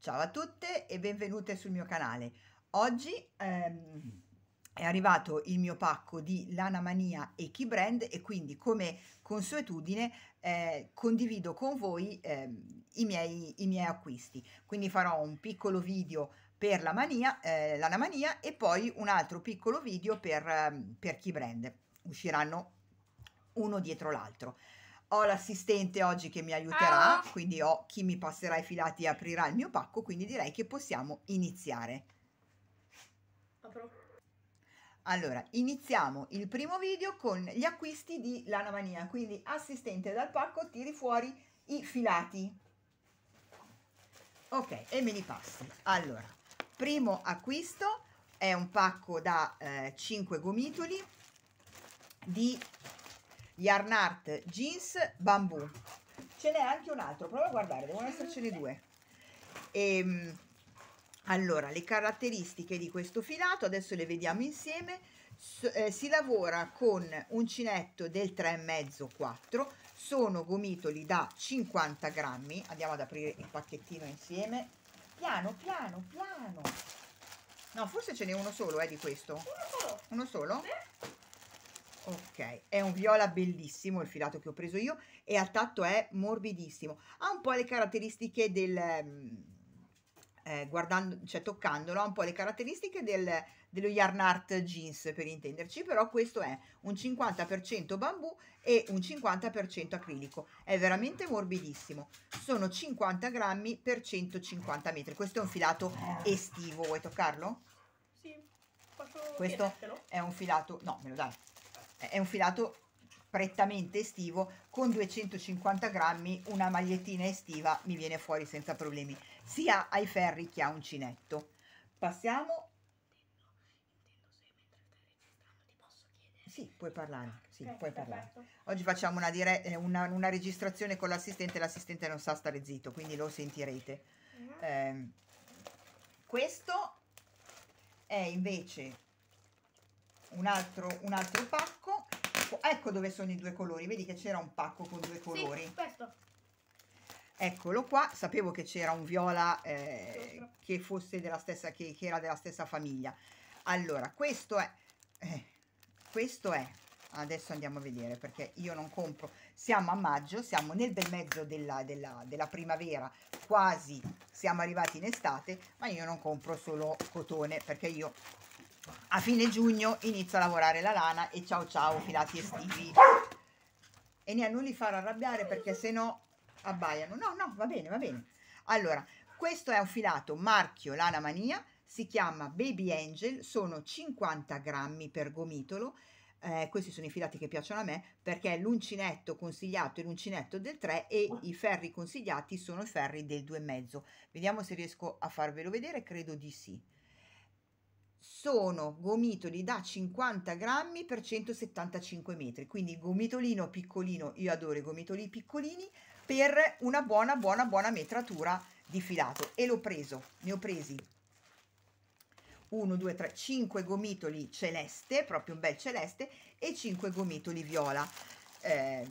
Ciao a tutte e benvenute sul mio canale. Oggi ehm, è arrivato il mio pacco di Lana Mania e Key Brand e quindi come consuetudine eh, condivido con voi eh, i, miei, i, miei, acquisti. Quindi farò un piccolo video per la mania, eh, Lana Mania e poi un altro piccolo video per, ehm, per Key Brand. Usciranno uno dietro l'altro ho l'assistente oggi che mi aiuterà, ah. quindi ho chi mi passerà i filati e aprirà il mio pacco, quindi direi che possiamo iniziare. Apro. Allora, iniziamo il primo video con gli acquisti di Lana Mania, quindi assistente dal pacco tiri fuori i filati. Ok, e me li passi. Allora, primo acquisto è un pacco da eh, 5 gomitoli di Yarn Art Jeans bambù Ce n'è anche un altro, prova a guardare, devono mm. essercene due. E, ehm, allora, le caratteristiche di questo filato, adesso le vediamo insieme. S eh, si lavora con uncinetto del 3,5-4, sono gomitoli da 50 grammi, andiamo ad aprire il pacchettino insieme. Piano, piano, piano. No, forse ce n'è uno solo, eh, di questo. Uno solo? Uno solo? Sì ok è un viola bellissimo il filato che ho preso io e al tatto è morbidissimo ha un po' le caratteristiche del mm, eh, guardando cioè toccandolo ha un po' le caratteristiche del, dello yarn art jeans per intenderci però questo è un 50% bambù e un 50% acrilico è veramente morbidissimo sono 50 grammi per 150 metri questo è un filato estivo vuoi toccarlo? Sì, questo è un filato no me lo dai è un filato prettamente estivo con 250 grammi una magliettina estiva mi viene fuori senza problemi sia ai ferri che a uncinetto passiamo Sì, puoi parlare, sì, okay, puoi parlare. Oggi facciamo una, eh, una, una registrazione con l'assistente, l'assistente non sa stare zitto, quindi lo sentirete. Mm -hmm. eh, questo è invece un altro, un altro pacco. Ecco dove sono i due colori, vedi che c'era un pacco con due colori. Sì, questo. Eccolo qua, sapevo che c'era un viola eh, che, fosse della stessa, che, che, era della stessa famiglia. Allora, questo è, eh, questo è, adesso andiamo a vedere perché io non compro, siamo a maggio, siamo nel bel mezzo della, della, della primavera, quasi siamo arrivati in estate, ma io non compro solo cotone perché io a fine giugno inizio a lavorare la lana e ciao ciao filati estivi e Nia non li farò arrabbiare perché se no abbaiano no no va bene va bene allora questo è un filato marchio lana mania si chiama baby angel sono 50 grammi per gomitolo eh, questi sono i filati che piacciono a me perché l'uncinetto consigliato è l'uncinetto del 3 e i ferri consigliati sono i ferri del 2,5 vediamo se riesco a farvelo vedere credo di sì sono gomitoli da 50 grammi per 175 metri quindi gomitolino piccolino io adoro i gomitoli piccolini per una buona buona buona metratura di filato e l'ho preso ne ho presi 1 2 3 5 gomitoli celeste proprio un bel celeste e 5 gomitoli viola eh,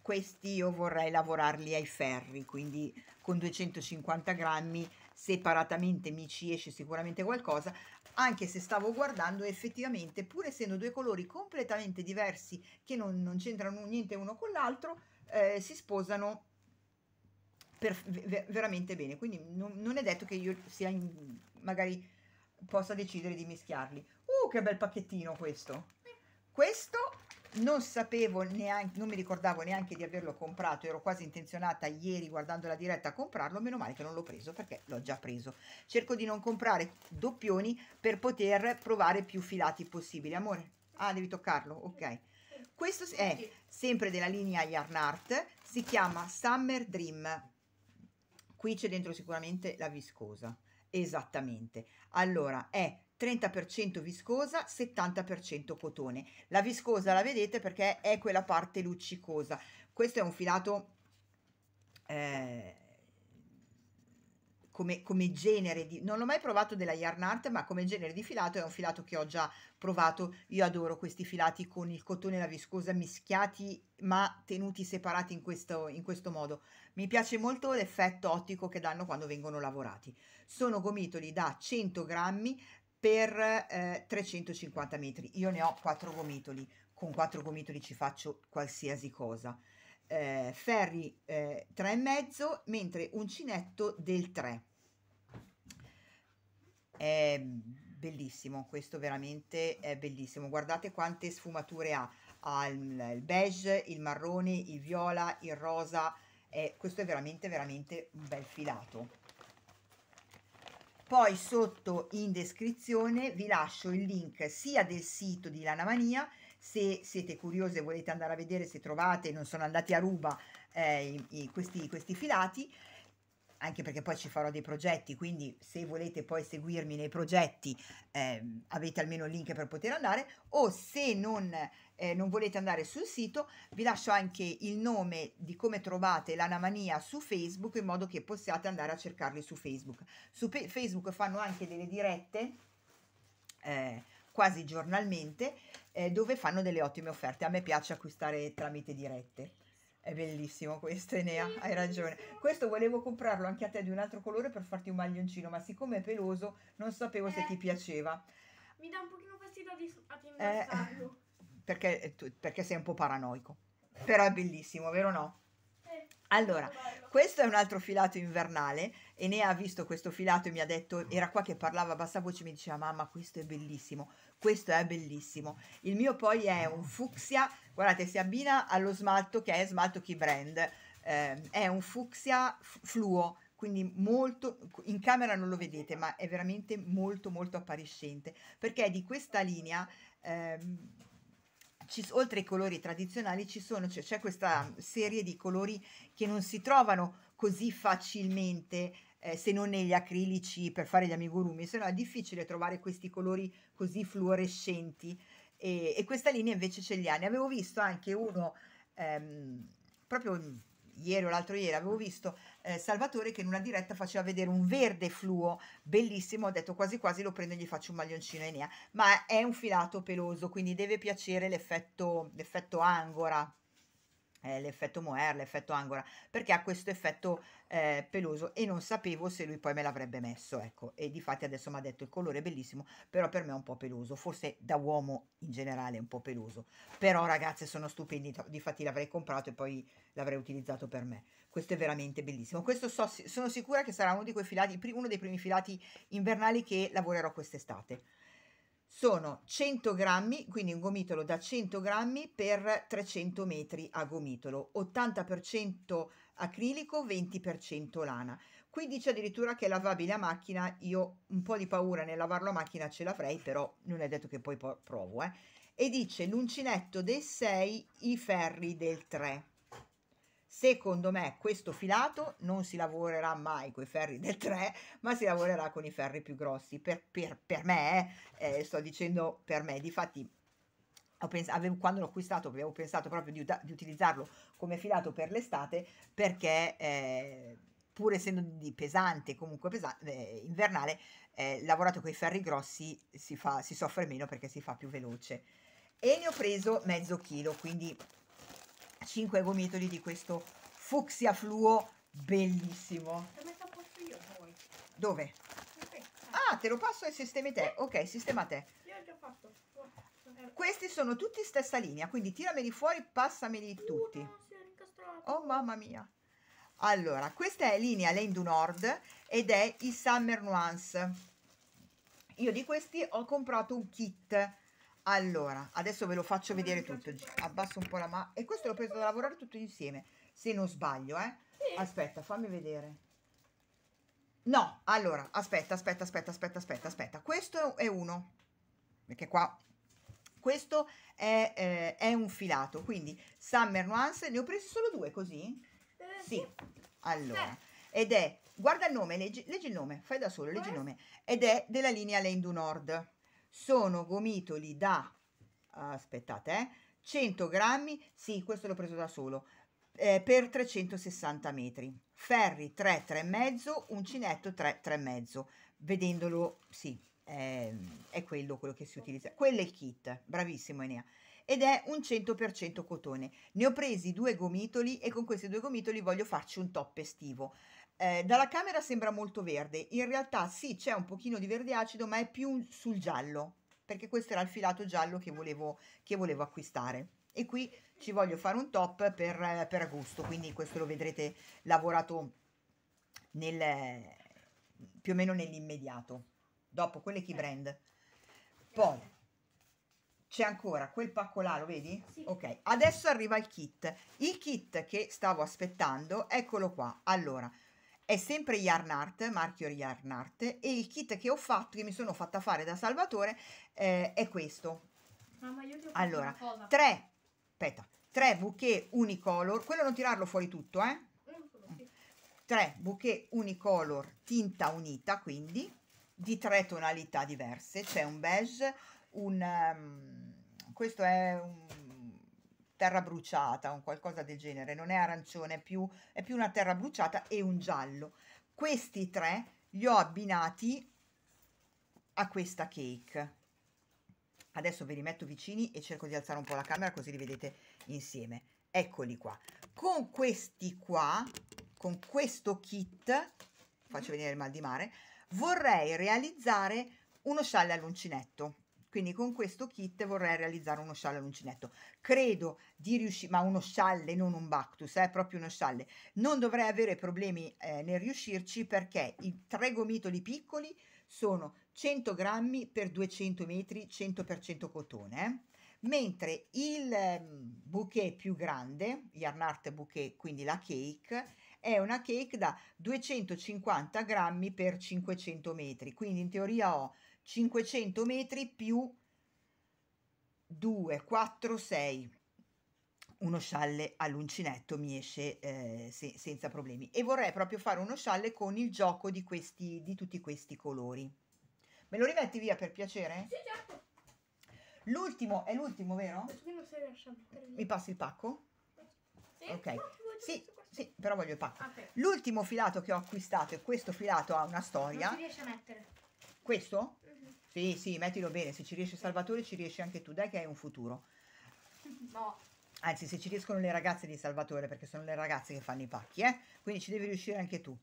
questi io vorrei lavorarli ai ferri quindi con 250 grammi separatamente mi ci esce sicuramente qualcosa, anche se stavo guardando effettivamente, pur essendo due colori completamente diversi che non, non c'entrano niente uno con l'altro, eh, si sposano per, ver, veramente bene. Quindi non, non, è detto che io sia in, magari possa decidere di mischiarli. Uh, che bel pacchettino questo! Questo non sapevo neanche, non mi ricordavo neanche di averlo comprato, ero quasi intenzionata ieri guardando la diretta a comprarlo, meno male che non l'ho preso perché l'ho già preso. Cerco di non comprare doppioni per poter provare più filati possibili. Amore, ah devi toccarlo, ok. Questo è sempre della linea Yarn Art, si chiama Summer Dream. Qui c'è dentro sicuramente la viscosa, esattamente. Allora, è 30% viscosa, 70% cotone. La viscosa la vedete perché è quella parte luccicosa. Questo è un filato eh, come, come, genere di... Non l'ho mai provato della yarn art, ma come genere di filato è un filato che ho già provato. Io adoro questi filati con il cotone e la viscosa mischiati, ma tenuti separati in questo, in questo modo. Mi piace molto l'effetto ottico che danno quando vengono lavorati. Sono gomitoli da 100 grammi, per eh, 350 metri. Io ne ho quattro gomitoli, con quattro gomitoli ci faccio qualsiasi cosa. Eh, ferri eh, 3,5 mentre uncinetto del 3. È bellissimo, questo veramente è bellissimo. Guardate quante sfumature ha. Ha il, beige, il marrone, il viola, il rosa. Eh, questo è veramente, veramente un bel filato. Poi sotto in descrizione vi lascio il link sia del sito di Lana Mania, se siete curiosi e volete andare a vedere se trovate, non sono andati a ruba eh, i, i, questi, questi filati, anche perché poi ci farò dei progetti, quindi se volete poi seguirmi nei progetti eh, avete almeno il link per poter andare, o se non eh, non volete andare sul sito, vi lascio anche il nome di come trovate l'anamania su Facebook in modo che possiate andare a cercarli su Facebook. Su Pe Facebook fanno anche delle dirette eh, quasi giornalmente eh, dove fanno delle ottime offerte. A me piace acquistare tramite dirette. È bellissimo questo, Enea, hai ragione. Questo volevo comprarlo anche a te di un altro colore per farti un maglioncino, ma siccome è peloso non sapevo eh, se ti piaceva. Mi dà un pochino fastidio di, ad eh. indossarlo. Eh, perché, eh, perché sei un po' paranoico. Però è bellissimo, vero o no? Allora, questo è un altro filato invernale. e ne ha visto questo filato e mi ha detto, era qua che parlava a bassa voce, mi diceva mamma questo è bellissimo, questo è bellissimo. Il mio poi è un fucsia, guardate si abbina allo smalto che è smalto key brand, eh, è un fucsia fluo, quindi molto, in camera non lo vedete ma è veramente molto molto appariscente perché è di questa linea... Eh, ci, oltre ai colori tradizionali cioè c'è cioè, questa serie di colori che non si trovano così facilmente eh, se non negli acrilici per fare gli amigurumi, se no è difficile trovare questi colori così fluorescenti e, e questa linea invece ce li ha. Ne avevo visto anche uno ehm, proprio ieri o l'altro ieri avevo visto eh, Salvatore che in una diretta faceva vedere un verde fluo bellissimo, ho detto quasi quasi lo prendo e gli faccio un maglioncino Enea, ma è un filato peloso, quindi deve piacere l'effetto angora. Eh, l'effetto Moer, l'effetto Angora, perché ha questo effetto eh, peloso e non sapevo se lui poi me l'avrebbe messo, ecco, e di fatti adesso mi ha detto il colore è bellissimo, però per me è un po' peloso, forse da uomo in generale è un po' peloso, però ragazze sono stupendi, di fatti l'avrei comprato e poi l'avrei utilizzato per me, questo è veramente bellissimo, questo so, sono sicura che sarà uno, di quei filati, uno dei primi filati invernali che lavorerò quest'estate sono 100 grammi, quindi un gomitolo da 100 grammi per 300 metri a gomitolo, 80% acrilico, 20% lana. Qui dice addirittura che è lavabile a macchina, io un po' di paura nel lavarlo a macchina ce l'avrei, però non è detto che poi provo. Eh. E dice l'uncinetto del 6, i ferri del 3. Secondo me questo filato non si lavorerà mai con i ferri del 3, ma si lavorerà con i ferri più grossi. Per, per, per me, eh, eh sto dicendo per me, difatti pensato, avevo, quando l'ho acquistato avevo pensato proprio di, di, utilizzarlo come filato per l'estate perché eh, pur essendo di pesante, comunque pesante, eh, invernale, eh, lavorato con i ferri grossi si, fa, si soffre meno perché si fa più veloce. E ne ho preso mezzo chilo, quindi 5 gomitoli di questo fucsia fluo bellissimo. Dove? Ah, te lo passo e sistemi te. Ok, sistema te. Questi sono tutti stessa linea, quindi tirameli fuori, passameli tutti. Oh mamma mia. Allora, questa è linea Lendu Nord ed è i Summer Nuance. Io di questi ho comprato un kit allora adesso ve lo faccio vedere tutto abbasso un po' la mano e questo l'ho preso da lavorare tutto insieme se non sbaglio eh sì. aspetta fammi vedere no allora aspetta aspetta aspetta aspetta aspetta aspetta questo è uno perché qua questo è, eh, è un filato quindi summer nuance ne ho presi solo due così eh, sì. sì allora eh. ed è guarda il nome leggi, leggi il nome fai da solo leggi il nome ed è della linea Lane du Nord sono gomitoli da, aspettate, eh, 100 grammi, sì, questo l'ho preso da solo, eh, per 360 metri. Ferri 3, 3,5, uncinetto 3, 3,5. Vedendolo, sì, è, ehm, è quello, quello che si utilizza. Quello è il kit, bravissimo Enea. Ed è un 100% cotone. Ne ho presi due gomitoli e con questi due gomitoli voglio farci un top estivo. Eh, dalla camera sembra molto verde, in realtà sì c'è un pochino di verde acido ma è più sul giallo perché questo era il filato giallo che volevo, che volevo acquistare e qui ci voglio fare un top per, eh, per agosto quindi questo lo vedrete lavorato nel, più o meno nell'immediato dopo quelle key eh. brand poi c'è ancora quel pacco là, lo vedi? Sì. Ok, adesso arriva il kit. Il kit che stavo aspettando, eccolo qua. Allora, è sempre Yarn Art, marchio Yarn Art e il kit che ho fatto, che mi sono fatta fare da Salvatore eh, è questo. Mamma, ah, io ti ho allora, tre, aspetta, tre bouquet unicolor, quello non tirarlo fuori tutto, eh? Tre bouquet unicolor tinta unita, quindi, di tre tonalità diverse, c'è un beige, un... Um, questo è un terra bruciata, o qualcosa del genere, non è arancione, è più, è più una terra bruciata e un giallo. Questi tre li ho abbinati a questa cake. Adesso ve li metto vicini e cerco di alzare un po' la camera così li vedete insieme. Eccoli qua. Con questi qua, con questo kit, faccio venire il mal di mare, vorrei realizzare uno scialle all'uncinetto quindi con questo kit vorrei realizzare uno scialle all'uncinetto credo di riuscire ma uno scialle non un bactus è eh, proprio uno scialle non dovrei avere problemi eh, nel riuscirci perché i tre gomitoli piccoli sono 100 grammi per 200 metri 100% cotone eh? mentre il ehm, bouquet più grande yarn art bouquet quindi la cake è una cake da 250 grammi per 500 metri quindi in teoria ho 500 metri più 2, 4, 6 uno scialle all'uncinetto mi esce eh, se, senza problemi e vorrei proprio fare uno scialle con il gioco di, questi, di tutti questi colori me lo rimetti via per piacere? Sì, certo l'ultimo è l'ultimo vero? mi passi il pacco? Sì, ok sì, sì, però voglio il pacco ah, okay. l'ultimo filato che ho acquistato e questo filato ha una storia non si riesce a mettere questo? Sì, sì, mettilo bene, se ci riesce Salvatore ci riesci anche tu, dai che hai un futuro. No. Anzi, se ci riescono le ragazze di Salvatore, perché sono le ragazze che fanno i pacchi, eh? quindi ci devi riuscire anche tu.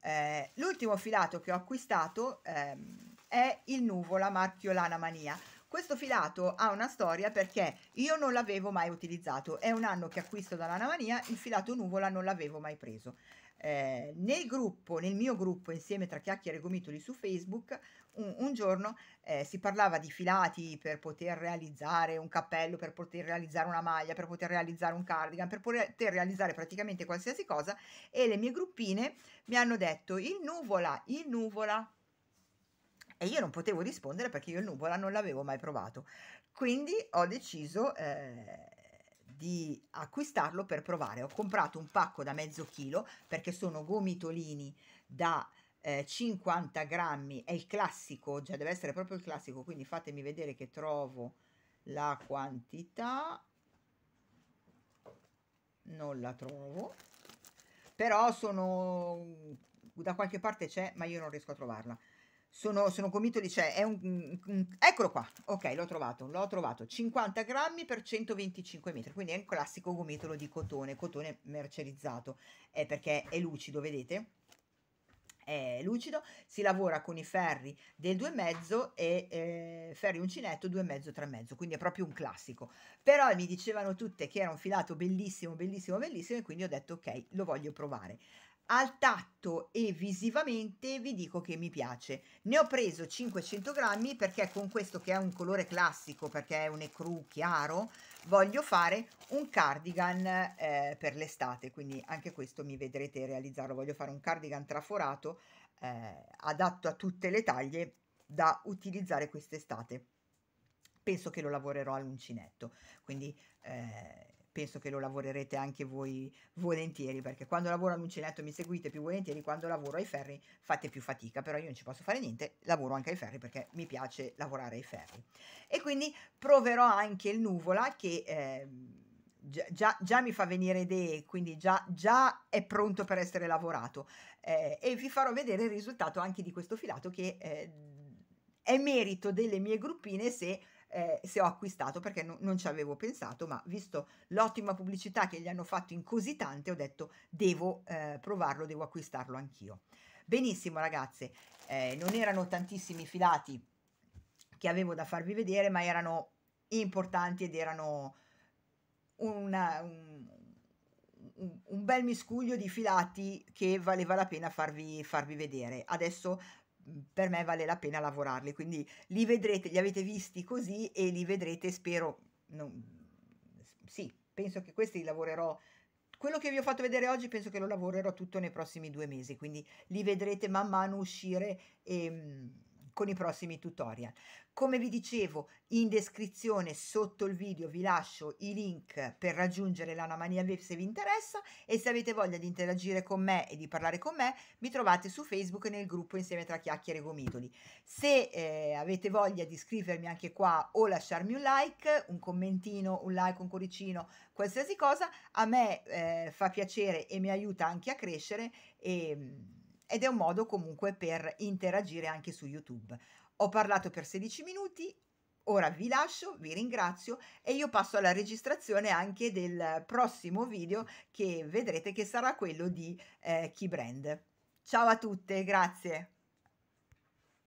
Eh, l'ultimo filato che ho acquistato ehm, è il Nuvola marchio Lana Mania. Questo filato ha una storia perché io non l'avevo mai utilizzato, è un anno che acquisto da Lana Mania, il filato Nuvola non l'avevo mai preso eh, nel gruppo, nel mio gruppo insieme tra chiacchiere e gomitoli su Facebook, un, un giorno eh, si parlava di filati per poter realizzare un cappello, per poter realizzare una maglia, per poter realizzare un cardigan, per poter realizzare praticamente qualsiasi cosa e le mie gruppine mi hanno detto il nuvola, il nuvola. E io non potevo rispondere perché io il nuvola non l'avevo mai provato. Quindi ho deciso... Eh, di acquistarlo per provare. Ho comprato un pacco da mezzo chilo perché sono gomitolini da 50 eh, grammi, è il classico, già deve essere proprio il classico, quindi fatemi vedere che trovo la quantità. Non la trovo, però sono da qualche parte c'è, ma io non riesco a trovarla sono, sono convinto di c'è, cioè, è un, un, eccolo qua, ok l'ho trovato, l'ho trovato, 50 grammi per 125 metri, quindi è un classico gomitolo di cotone, cotone mercerizzato, è perché è lucido, vedete? È lucido, si lavora con i ferri del 2,5 e eh, ferri uncinetto 2,5 3,5, quindi è proprio un classico. Però mi dicevano tutte che era un filato bellissimo, bellissimo, bellissimo e quindi ho detto ok, lo voglio provare al tatto e visivamente vi dico che mi piace ne ho preso 500 grammi perché con questo che è un colore classico perché è un ecru chiaro voglio fare un cardigan eh, per l'estate quindi anche questo mi vedrete realizzarlo voglio fare un cardigan traforato eh, adatto a tutte le taglie da utilizzare quest'estate penso che lo lavorerò all'uncinetto quindi eh, penso che lo lavorerete anche voi volentieri, perché quando lavoro all'uncinetto mi seguite più volentieri, quando lavoro ai ferri fate più fatica, però io non ci posso fare niente, lavoro anche ai ferri perché mi piace lavorare ai ferri. E quindi proverò anche il nuvola che... Eh, Già, già, mi fa venire idee, quindi già, già è pronto per essere lavorato. Eh, e vi farò vedere il risultato anche di questo filato che eh, è merito delle mie gruppine se eh, se ho acquistato perché no, non ci avevo pensato, ma visto l'ottima pubblicità che gli hanno fatto in così tante, ho detto devo eh, provarlo, devo acquistarlo anch'io. Benissimo ragazze, eh, non erano tantissimi filati che avevo da farvi vedere, ma erano importanti ed erano una, un, un, bel miscuglio di filati che valeva la pena farvi, farvi vedere. Adesso per me vale la pena lavorarli, quindi li vedrete, li avete visti così e li vedrete, spero, non, sì, penso che questi li lavorerò, quello che vi ho fatto vedere oggi penso che lo lavorerò tutto nei prossimi due mesi, quindi li vedrete man mano uscire e con i prossimi tutorial. Come vi dicevo, in descrizione sotto il video vi lascio i link per raggiungere l'Anamania Web se vi interessa e se avete voglia di interagire con me e di parlare con me, mi trovate su Facebook nel gruppo Insieme tra chiacchiere e gomitoli. Se eh, avete voglia di iscrivermi anche qua o lasciarmi un like, un commentino, un like, un cuoricino, qualsiasi cosa, a me eh, fa piacere e mi aiuta anche a crescere e mm, ed è un modo comunque per interagire anche su YouTube. Ho parlato per 16 minuti, ora vi lascio, vi ringrazio e io passo alla registrazione anche del prossimo video che vedrete che sarà quello di eh, Keybrand. Ciao a tutte, grazie.